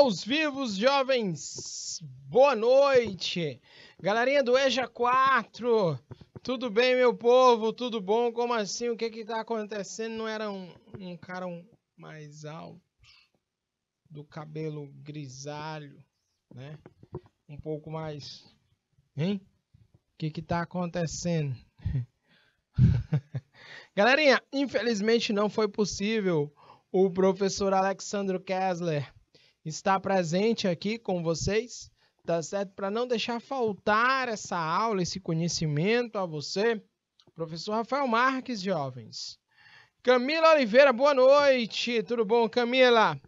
aos vivos, jovens! Boa noite! Galerinha do EJA 4! Tudo bem, meu povo? Tudo bom? Como assim? O que que tá acontecendo? Não era um, um cara um, mais alto, do cabelo grisalho, né? Um pouco mais... Hein? O que que tá acontecendo? Galerinha, infelizmente não foi possível o professor Alexandre Kessler estar presente aqui com vocês, tá certo? Para não deixar faltar essa aula, esse conhecimento a você, professor Rafael Marques, jovens. Camila Oliveira, boa noite. Tudo bom, Camila?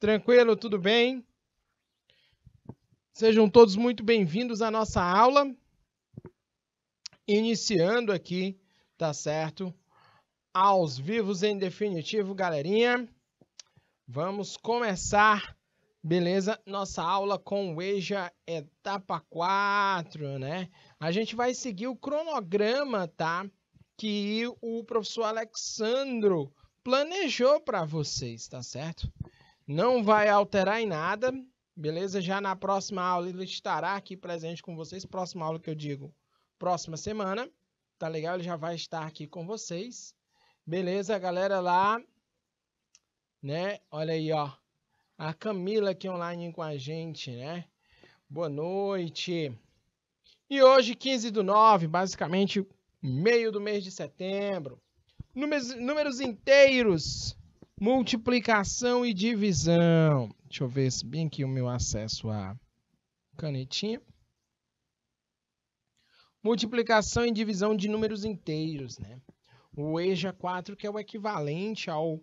Tranquilo, tudo bem? Sejam todos muito bem-vindos à nossa aula. Iniciando aqui, tá certo? Aos vivos em definitivo, galerinha. Vamos começar, beleza? Nossa aula com o EJA etapa 4, né? A gente vai seguir o cronograma, tá? Que o professor Alexandro planejou para vocês, tá certo? Não vai alterar em nada, beleza? Já na próxima aula ele estará aqui presente com vocês, próxima aula que eu digo, próxima semana, tá legal? Ele já vai estar aqui com vocês. Beleza, galera lá né? Olha aí, ó. A Camila aqui online com a gente, né? Boa noite. E hoje, 15 do 9, basicamente meio do mês de setembro. Números, números inteiros, multiplicação e divisão. Deixa eu ver bem aqui o meu acesso à canetinha. Multiplicação e divisão de números inteiros, né? O EJA 4, que é o equivalente ao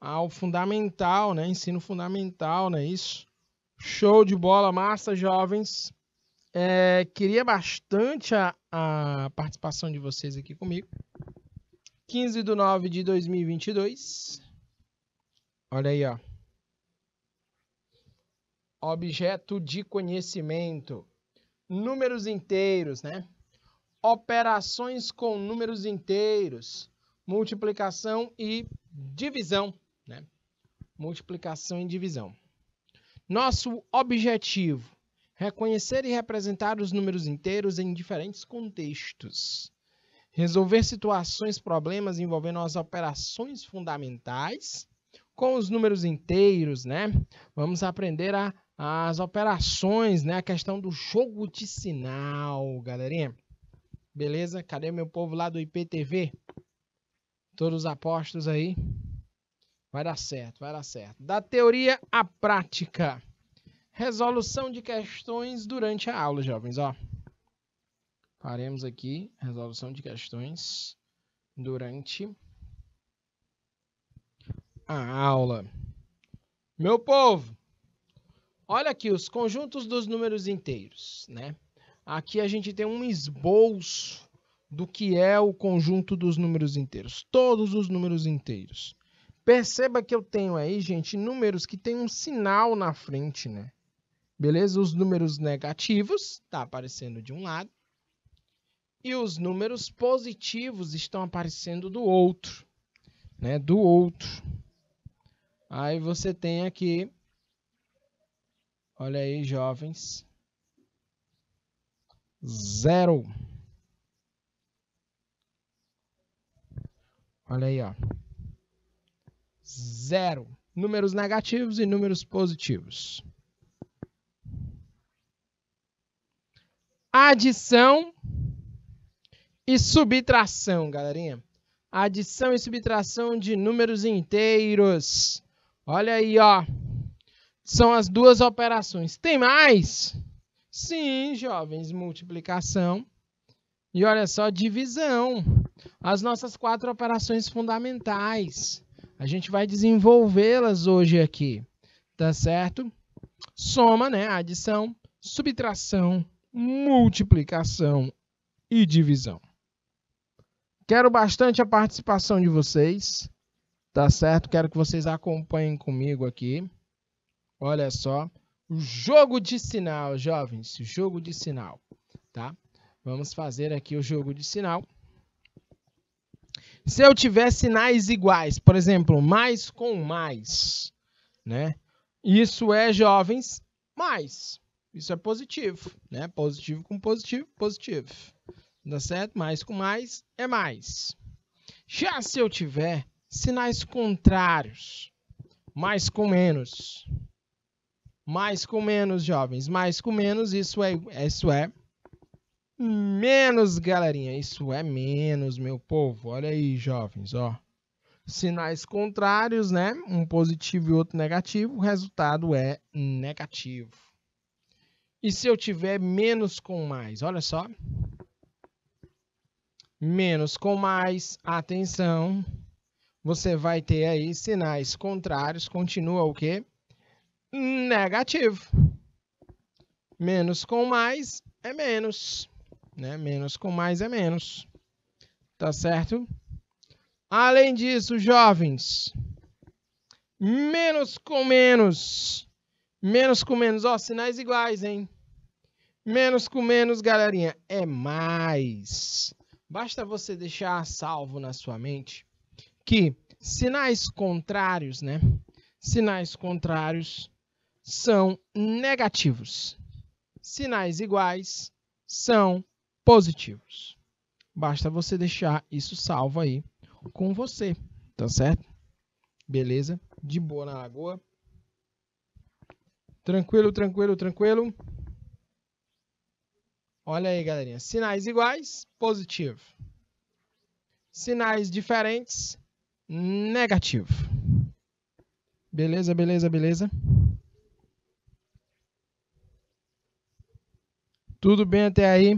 ao fundamental, né? Ensino fundamental, né? Isso. Show de bola, massa, jovens. É, queria bastante a, a, participação de vocês aqui comigo. 15 de 9 de 2022. Olha aí, ó. Objeto de conhecimento. Números inteiros, né? Operações com números inteiros. Multiplicação e divisão. Né? Multiplicação e divisão. Nosso objetivo: reconhecer e representar os números inteiros em diferentes contextos. Resolver situações, problemas envolvendo as operações fundamentais com os números inteiros, né? Vamos aprender a, as operações, né? A questão do jogo de sinal, galerinha. Beleza? Cadê meu povo lá do IPTV? Todos apostos aí? Vai dar certo, vai dar certo. Da teoria à prática. Resolução de questões durante a aula, jovens, ó. Faremos aqui resolução de questões durante a aula. Meu povo, olha aqui os conjuntos dos números inteiros, né? Aqui a gente tem um esboço do que é o conjunto dos números inteiros, todos os números inteiros. Perceba que eu tenho aí, gente, números que tem um sinal na frente, né? Beleza? Os números negativos tá aparecendo de um lado e os números positivos estão aparecendo do outro, né? Do outro. Aí você tem aqui, olha aí, jovens, zero. Olha aí, ó zero. Números negativos e números positivos. Adição e subtração, galerinha. Adição e subtração de números inteiros. Olha aí, ó. São as duas operações. Tem mais? Sim, jovens, multiplicação. E olha só, divisão. As nossas quatro operações fundamentais. A gente vai desenvolvê-las hoje aqui, tá certo? Soma, né? Adição, subtração, multiplicação e divisão. Quero bastante a participação de vocês, tá certo? Quero que vocês acompanhem comigo aqui. Olha só, o jogo de sinal, jovens, jogo de sinal, tá? Vamos fazer aqui o jogo de sinal se eu tiver sinais iguais, por exemplo, mais com mais, né? Isso é jovens mais. Isso é positivo, né? Positivo com positivo, positivo. Tá certo? Mais com mais é mais. Já se eu tiver sinais contrários, mais com menos, mais com menos jovens, mais com menos, isso é isso é Menos, galerinha. Isso é menos, meu povo. Olha aí, jovens, ó. Sinais contrários, né? Um positivo e outro negativo. O resultado é negativo. E se eu tiver menos com mais? Olha só. Menos com mais, atenção. Você vai ter aí sinais contrários. Continua o quê? Negativo. Menos com mais é menos. Né? Menos com mais é menos. Tá certo? Além disso, jovens, menos com menos. Menos com menos, ó, sinais iguais, hein? Menos com menos, galerinha, é mais. Basta você deixar salvo na sua mente que sinais contrários, né? Sinais contrários são negativos. Sinais iguais são positivos. Basta você deixar isso salvo aí com você, tá certo? Beleza? De boa na lagoa. Tranquilo, tranquilo, tranquilo. Olha aí, galerinha. Sinais iguais, positivo. Sinais diferentes, negativo. Beleza, beleza, beleza. Tudo bem até aí?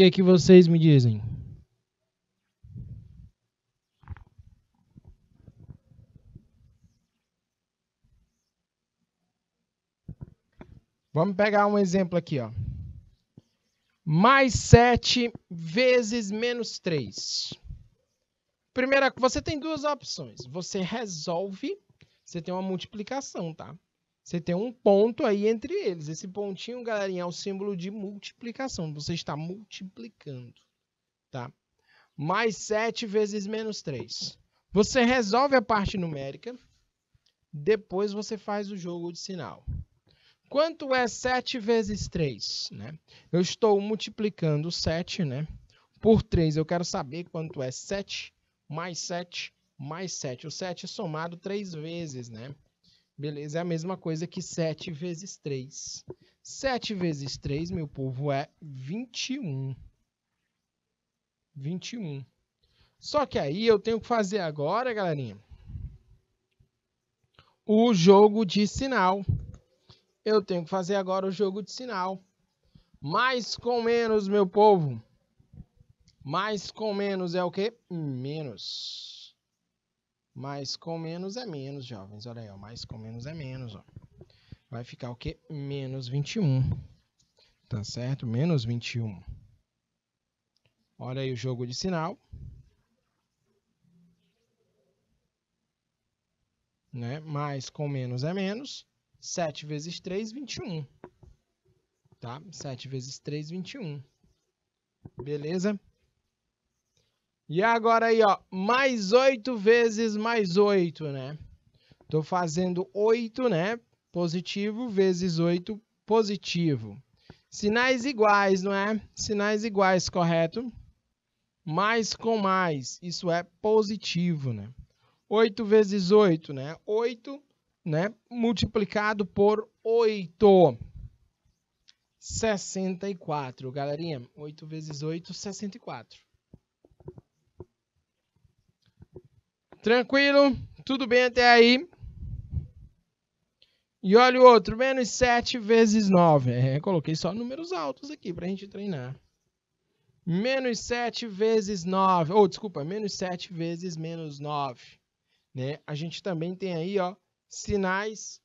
que, é que vocês me dizem? Vamos pegar um exemplo aqui, ó. Mais 7 vezes menos 3. Primeira, você tem duas opções. Você resolve, você tem uma multiplicação, tá? Você tem um ponto aí entre eles. Esse pontinho, galerinha, é o símbolo de multiplicação. Você está multiplicando, tá? Mais 7 vezes menos 3. Você resolve a parte numérica, depois você faz o jogo de sinal. Quanto é 7 vezes 3? Né? Eu estou multiplicando 7 né? por 3. Eu quero saber quanto é 7 mais 7 mais 7. O 7 é somado 3 vezes, né? Beleza, é a mesma coisa que 7 vezes 3. 7 vezes 3, meu povo, é 21. 21. Só que aí eu tenho que fazer agora, galerinha, o jogo de sinal. Eu tenho que fazer agora o jogo de sinal. Mais com menos, meu povo. Mais com menos é o que? Menos. Mais com menos é menos, jovens. Olha aí, ó. Mais com menos é menos, ó. Vai ficar o quê? Menos 21. Tá certo? Menos 21. Olha aí o jogo de sinal. Né? Mais com menos é menos. 7 vezes 3, 21. Tá? 7 vezes 3, 21. Beleza? E agora aí, ó, mais 8 vezes mais 8, né? Tô fazendo 8, né? Positivo vezes 8 positivo. Sinais iguais, não é? Sinais iguais, correto? Mais com mais, isso é positivo, né? 8 vezes 8, né? 8, né? Multiplicado por 8. 64, galerinha. 8 vezes 8, 64. Tranquilo? Tudo bem até aí? E olha o outro, menos 7 vezes 9. É, coloquei só números altos aqui para a gente treinar. Menos 7 vezes 9. Ou, oh, desculpa, menos 7 vezes menos 9. Né? A gente também tem aí, ó, sinais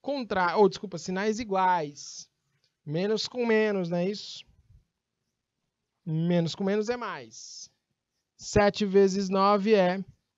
contra... Ou, oh, desculpa, sinais iguais. Menos com menos, não é isso? Menos com menos é mais. 7 vezes 9 é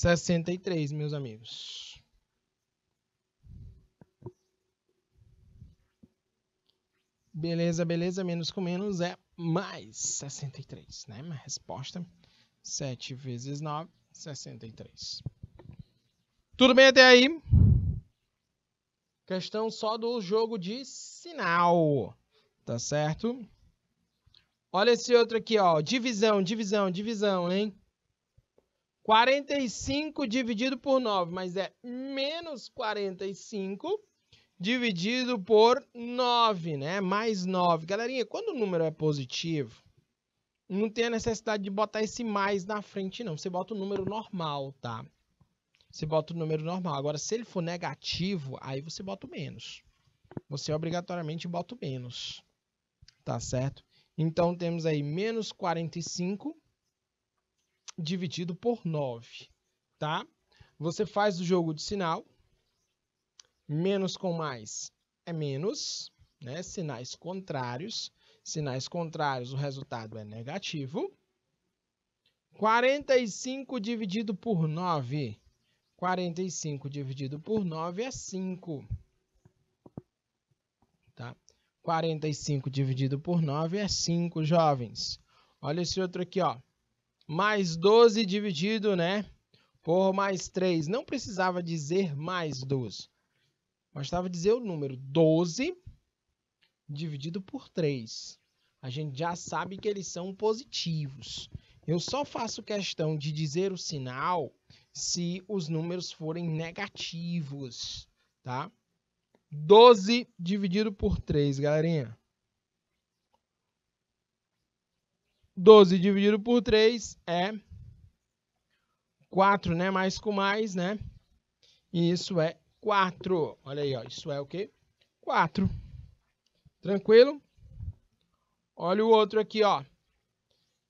63, meus amigos. Beleza, beleza, menos com menos é mais 63, né? Minha resposta, 7 vezes 9, 63. Tudo bem até aí? Questão só do jogo de sinal, tá certo? Olha esse outro aqui, ó, divisão, divisão, divisão, hein? 45 dividido por 9, mas é menos 45 dividido por 9, né? Mais 9. Galerinha, quando o número é positivo, não tem a necessidade de botar esse mais na frente, não. Você bota o número normal, tá? Você bota o número normal. Agora, se ele for negativo, aí você bota o menos. Você obrigatoriamente bota o menos, tá certo? Então, temos aí menos 45 dividido por 9, tá? Você faz o jogo de sinal, menos com mais é menos, né? Sinais contrários, sinais contrários, o resultado é negativo. 45 dividido por 9, 45 dividido por 9 é 5. Tá? 45 dividido por 9 é 5, jovens. Olha esse outro aqui, ó mais 12 dividido, né, por mais 3. Não precisava dizer mais 12. Bastava dizer o número 12 dividido por 3. A gente já sabe que eles são positivos. Eu só faço questão de dizer o sinal se os números forem negativos, tá? 12 dividido por 3, galerinha. 12 dividido por 3 é 4, né? Mais com mais, né? E isso é 4. Olha aí, ó. Isso é o quê? 4. Tranquilo? Olha o outro aqui, ó.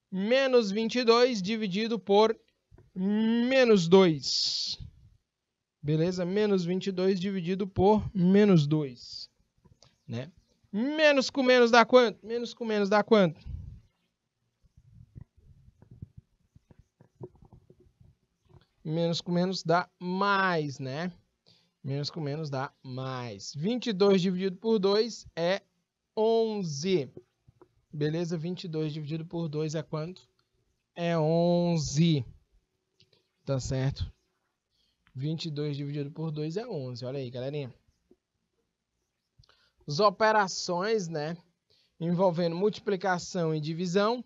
Menos 22 dividido por menos 2. Beleza? Menos 22 dividido por menos 2. Né? Menos com menos dá quanto? Menos com menos dá quanto? Menos com menos dá mais, né? Menos com menos dá mais. 22 dividido por 2 é 11. Beleza? 22 dividido por 2 é quanto? É 11. Tá certo? 22 dividido por 2 é 11. Olha aí, galerinha. As operações, né? Envolvendo multiplicação e divisão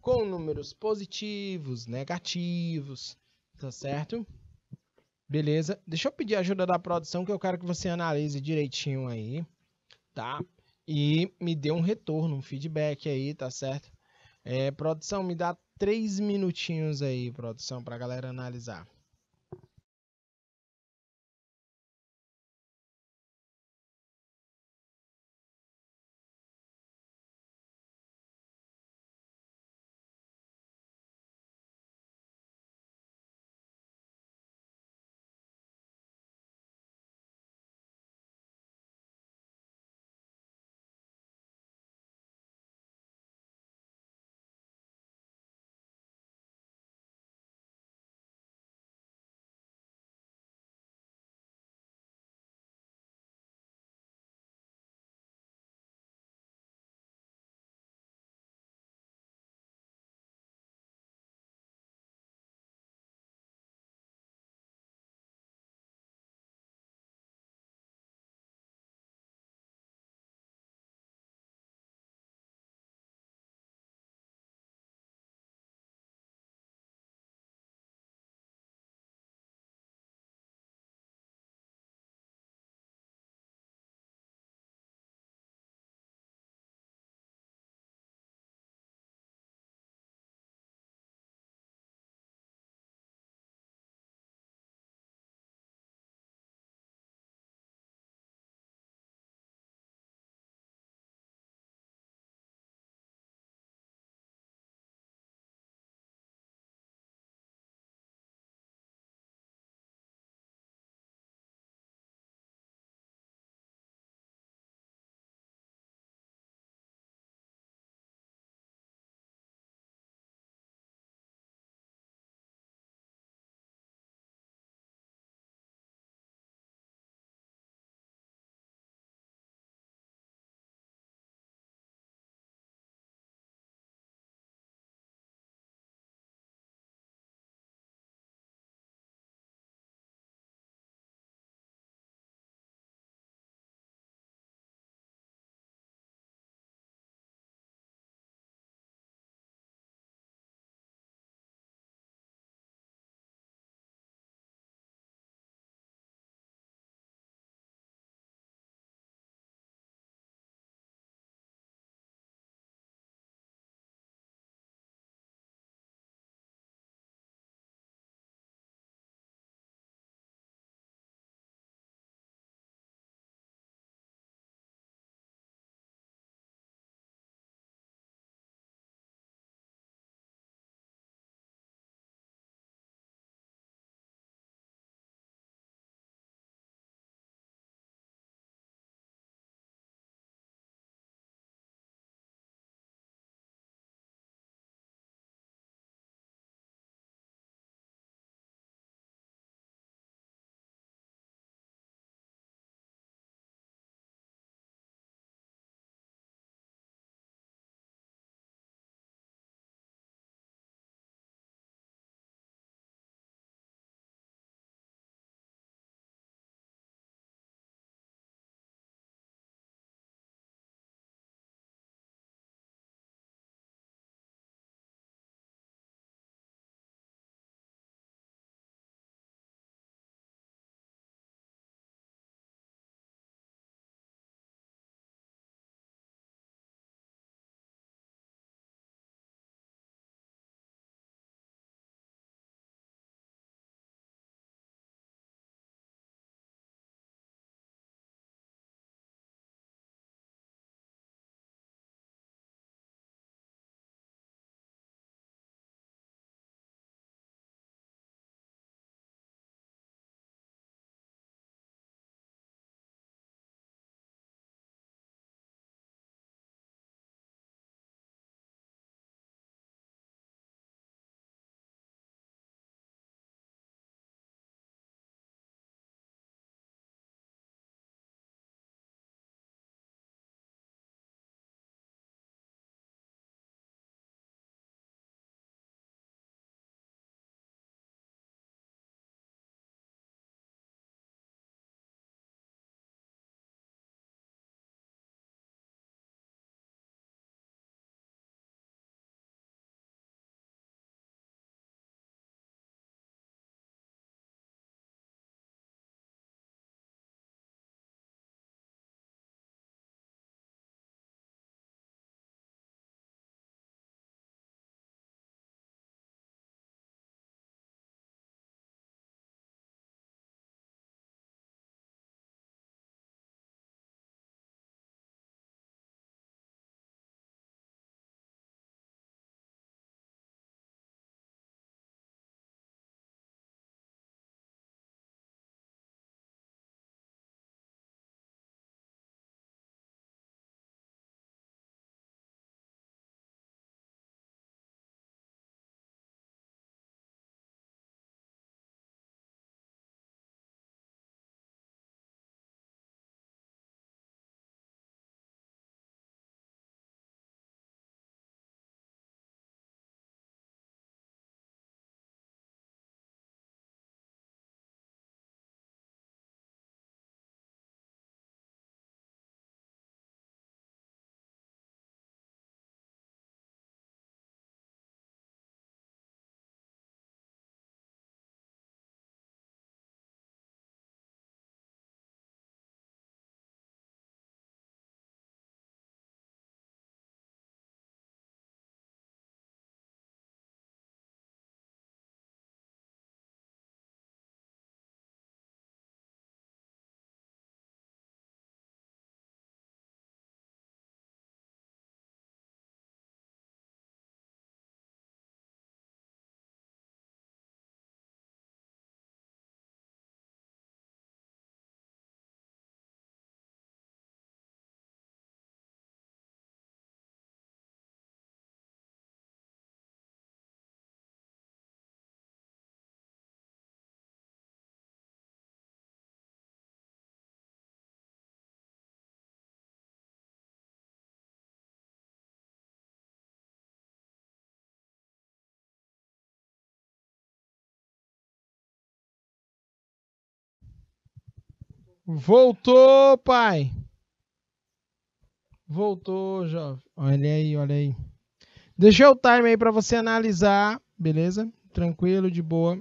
com números positivos, negativos, Tá certo? Beleza. Deixa eu pedir ajuda da produção que eu quero que você analise direitinho aí, tá? E me dê um retorno, um feedback aí, tá certo? É, produção, me dá três minutinhos aí, produção, pra galera analisar. Voltou, pai! Voltou, jovem. Olha aí, olha aí. Deixei o time aí para você analisar, beleza? Tranquilo, de boa.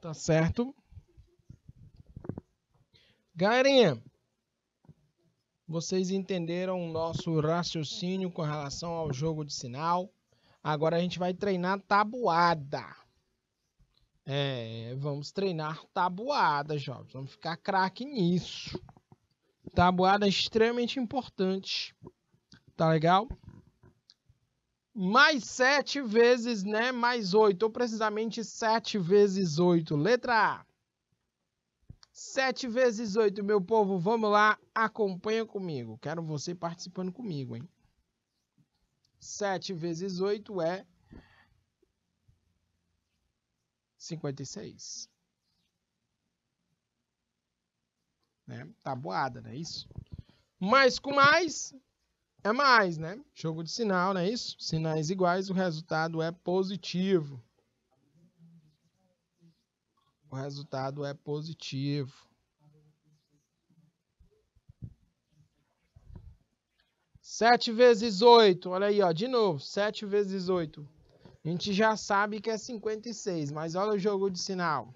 Tá certo? Galerinha, vocês entenderam o nosso raciocínio com relação ao jogo de sinal? Agora a gente vai treinar tabuada. É, vamos treinar tabuada, jovens. Vamos ficar craque nisso. Tabuada é extremamente importante. Tá legal? Mais 7 vezes, né? Mais 8. Ou precisamente 7 vezes 8. Letra A. 7 vezes 8, meu povo. Vamos lá. Acompanha comigo. Quero você participando comigo, hein? 7 vezes 8 é 56. Né? Tabuada, tá não é isso? Mais com mais é mais, né? Jogo de sinal, não é isso? Sinais iguais, o resultado é positivo. O resultado é positivo. Sete vezes oito, olha aí, ó, de novo, sete vezes oito. A gente já sabe que é 56, mas olha o jogo de sinal.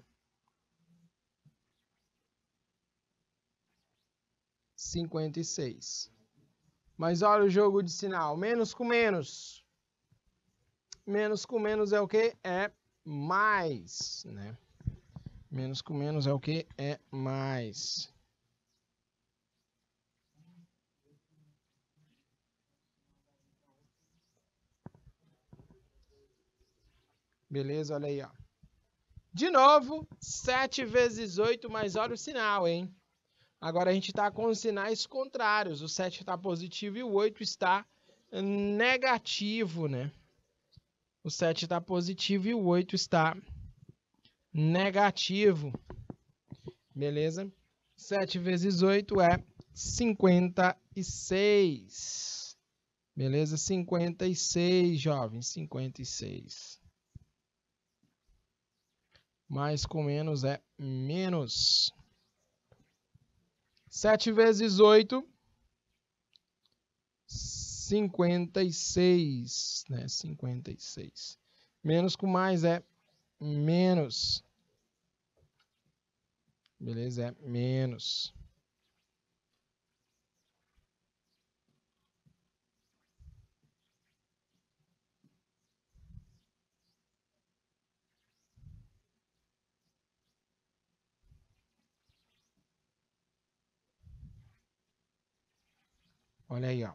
56. Mas olha o jogo de sinal. Menos com menos. Menos com menos é o que? É mais, né? Menos com menos é o que? É mais. Beleza? Olha aí, ó. De novo, 7 vezes 8, mas olha o sinal, hein? Agora a gente está com os sinais contrários. O 7 está positivo e o 8 está negativo, né? O 7 está positivo e o 8 está negativo. Beleza? 7 vezes 8 é 56. Beleza? 56, jovens, 56 mais com menos é menos. 7 vezes 8, 56, né? 56. Menos com mais é menos. Beleza? É menos. Olha aí, ó.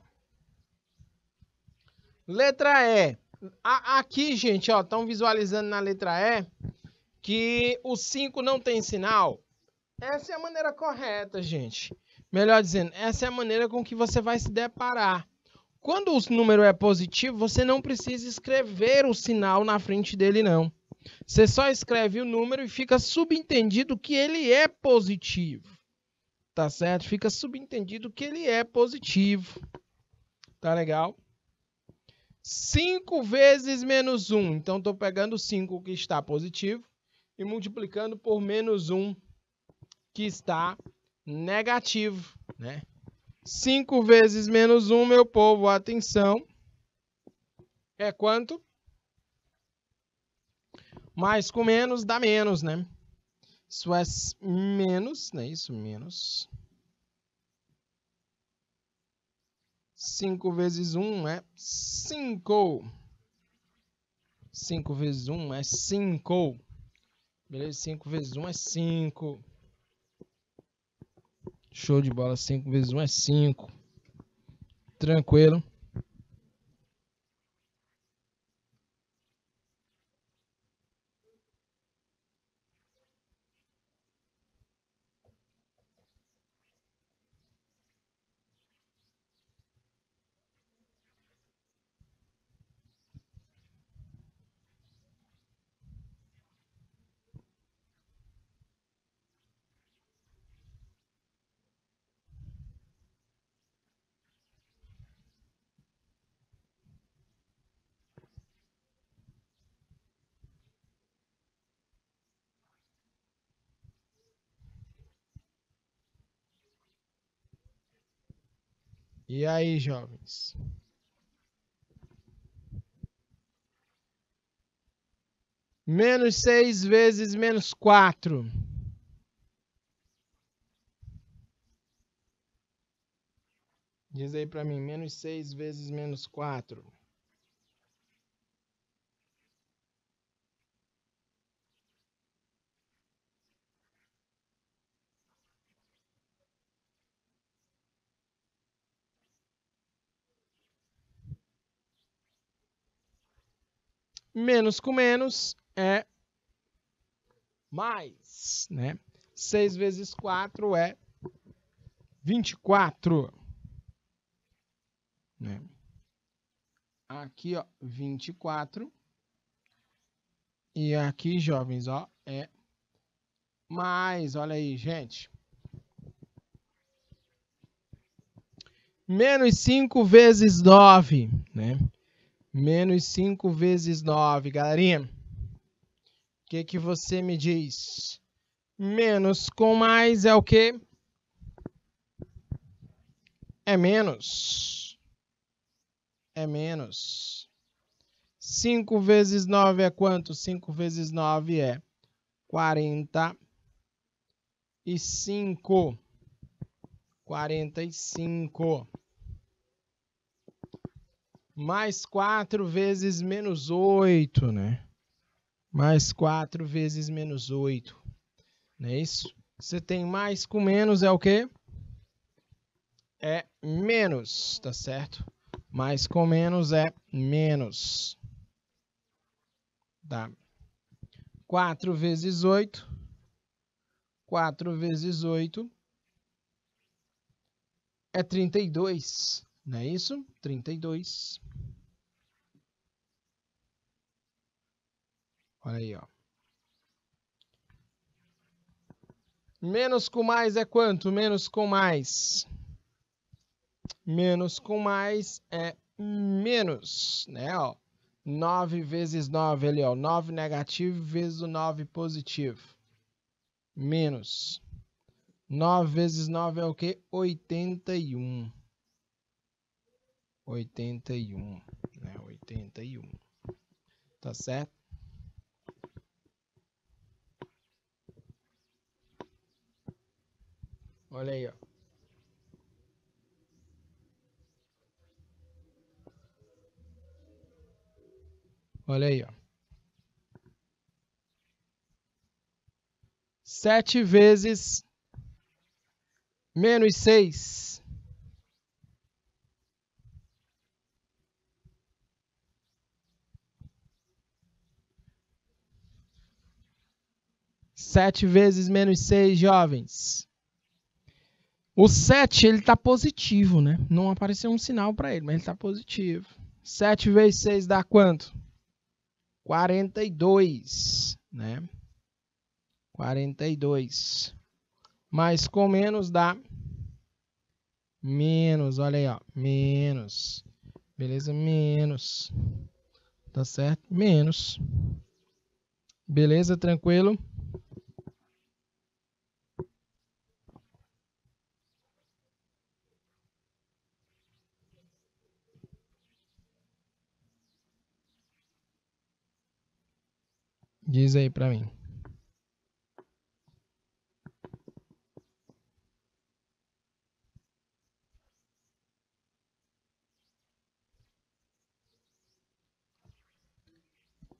Letra E. A, aqui, gente, ó, estão visualizando na letra E que o 5 não tem sinal. Essa é a maneira correta, gente. Melhor dizendo, essa é a maneira com que você vai se deparar. Quando o número é positivo, você não precisa escrever o sinal na frente dele, não. Você só escreve o número e fica subentendido que ele é positivo tá certo? Fica subentendido que ele é positivo, tá legal? 5 vezes menos 1, então estou pegando 5 que está positivo e multiplicando por menos 1 que está negativo, né? 5 vezes menos 1, meu povo, atenção, é quanto? Mais com menos dá menos, né? isso é menos, né? Isso, menos. 5 vezes 1 é 5. 5 vezes 1 é 5. Beleza? 5 vezes 1 é 5. Show de bola. 5 vezes 1 é 5. Tranquilo. E aí, jovens? Menos seis vezes menos quatro. Diz aí para mim, menos seis vezes menos quatro. menos com menos é mais, né? 6 vezes 4 é 24. Né? Aqui, ó, 24. E aqui, jovens, ó, é mais. Olha aí, gente. Menos 5 vezes 9, né? Menos 5 vezes 9, galerinha. O que, que você me diz? Menos com mais é o quê? É menos. É menos. 5 vezes 9 é quanto? 5 vezes 9 é 45. 45 mais 4 vezes menos 8, né? Mais 4 vezes menos 8. Não é isso? Você tem mais com menos é o quê? É menos, tá certo? Mais com menos é menos. Tá? 4 vezes 8. 4 vezes 8 é 32. Não é isso? 32. Olha aí, ó. Menos com mais é quanto? Menos com mais. Menos com mais é menos, né, ó. 9 vezes 9 ali, ó. 9 negativo vezes o 9 positivo. Menos. 9 vezes 9 é o quê? 81. 81, né? 81. Tá certo? Olha aí, ó. Olha aí, ó. Sete vezes menos seis. 7 vezes menos 6 jovens. O 7 ele está positivo, né? Não apareceu um sinal para ele, mas ele está positivo. 7 vezes 6 dá quanto? 42, né? 42. Mas com menos dá menos, olha aí, ó, menos. Beleza? Menos. Tá certo? Menos. Beleza? Tranquilo? Diz aí para mim.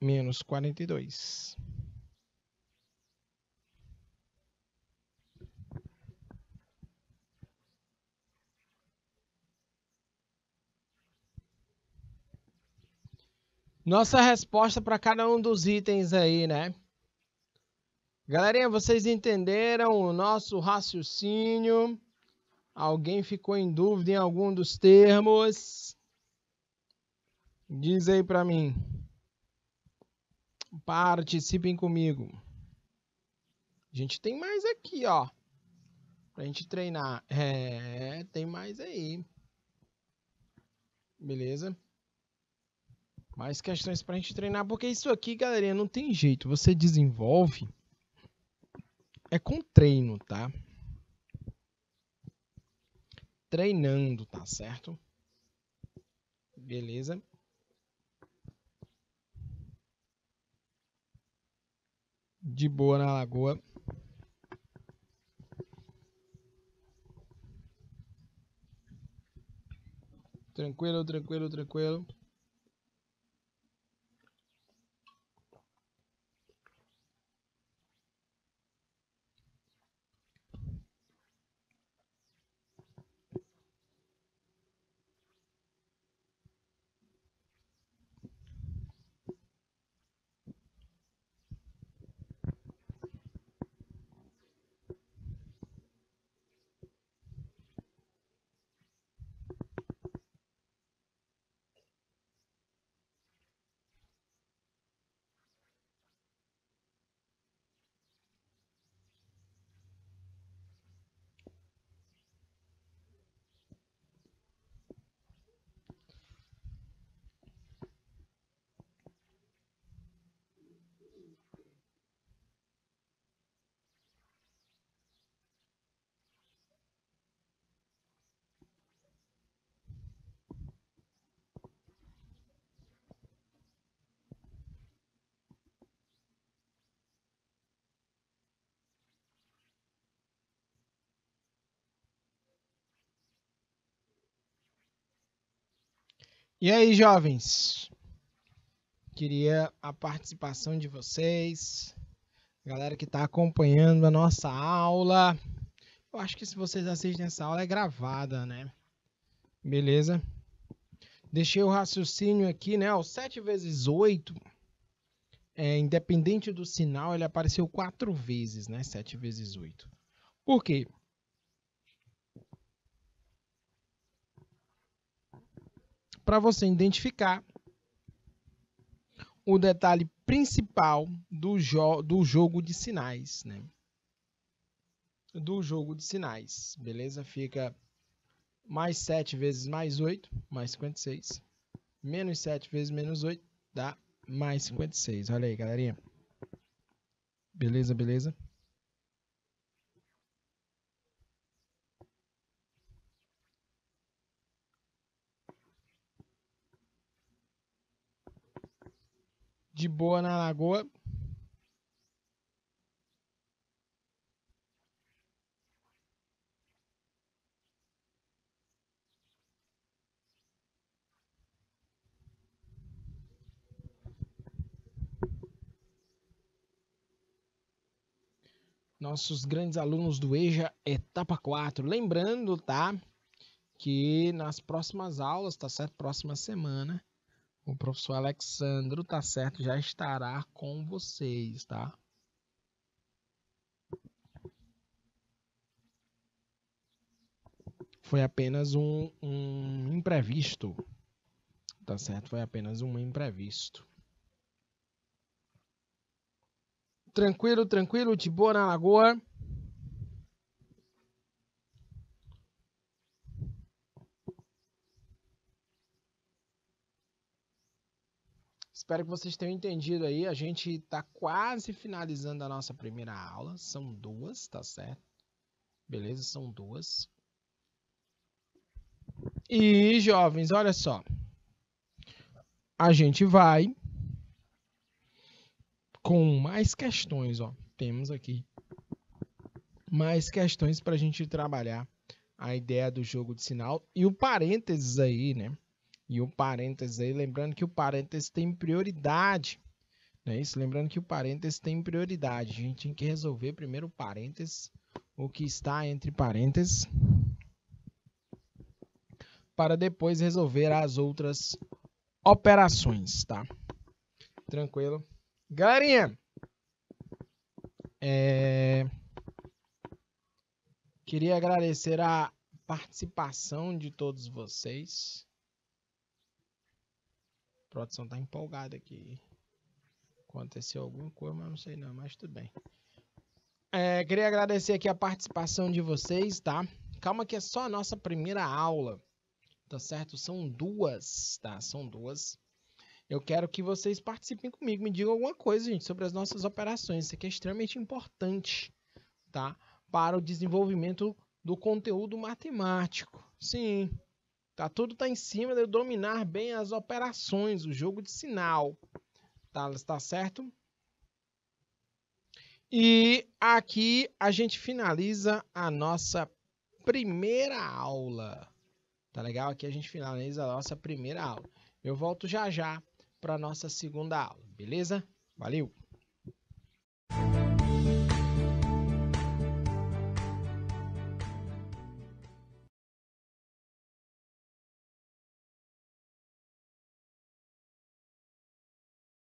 Menos quarenta e dois. Nossa resposta para cada um dos itens aí, né? Galerinha, vocês entenderam o nosso raciocínio? Alguém ficou em dúvida em algum dos termos? Diz aí para mim. Participem comigo. A gente tem mais aqui, ó. Pra gente treinar. É, tem mais aí. Beleza? mais questões para a gente treinar, porque isso aqui, galerinha, não tem jeito. Você desenvolve é com treino, tá? Treinando, tá certo? Beleza? De boa na lagoa. Tranquilo, tranquilo, tranquilo. E aí, jovens? Queria a participação de vocês, galera que está acompanhando a nossa aula. Eu acho que se vocês assistem essa aula é gravada, né? Beleza? Deixei o raciocínio aqui, né? O 7 vezes 8, é, independente do sinal, ele apareceu 4 vezes, né? 7 vezes 8. Por quê? para você identificar o detalhe principal do, jo do jogo de sinais, né? Do jogo de sinais, beleza? Fica mais 7 vezes mais 8, mais 56. Menos 7 vezes menos 8 dá mais 56. Olha aí, galerinha. Beleza, beleza? de boa na lagoa. Nossos grandes alunos do EJA Etapa 4. Lembrando, tá? Que nas próximas aulas, tá certo? Próxima semana, o professor Alexandro, tá certo, já estará com vocês, tá? Foi apenas um, um imprevisto, tá certo? Foi apenas um imprevisto. Tranquilo, tranquilo, de boa na lagoa. Espero que vocês tenham entendido aí. A gente está quase finalizando a nossa primeira aula. São duas, tá certo? Beleza? São duas. E, jovens, olha só. A gente vai com mais questões, ó. Temos aqui mais questões para a gente trabalhar a ideia do jogo de sinal e o parênteses aí, né? e o parênteses aí, lembrando que o parênteses tem prioridade, não é isso? Lembrando que o parênteses tem prioridade, a gente tem que resolver primeiro o parênteses, o que está entre parênteses, para depois resolver as outras operações, tá? Tranquilo? Galerinha, é... queria agradecer a participação de todos vocês produção tá empolgada aqui. Aconteceu alguma coisa, mas não sei não, mas tudo bem. É, queria agradecer aqui a participação de vocês, tá? Calma que é só a nossa primeira aula, tá certo? São duas, tá? São duas. Eu quero que vocês participem comigo, me digam alguma coisa, gente, sobre as nossas operações. Isso aqui é extremamente importante, tá? Para o desenvolvimento do conteúdo matemático. Sim, Tá, tudo está em cima de eu dominar bem as operações, o jogo de sinal. Tá, tá certo? E aqui a gente finaliza a nossa primeira aula. Tá legal? Aqui a gente finaliza a nossa primeira aula. Eu volto já já para a nossa segunda aula, beleza? Valeu!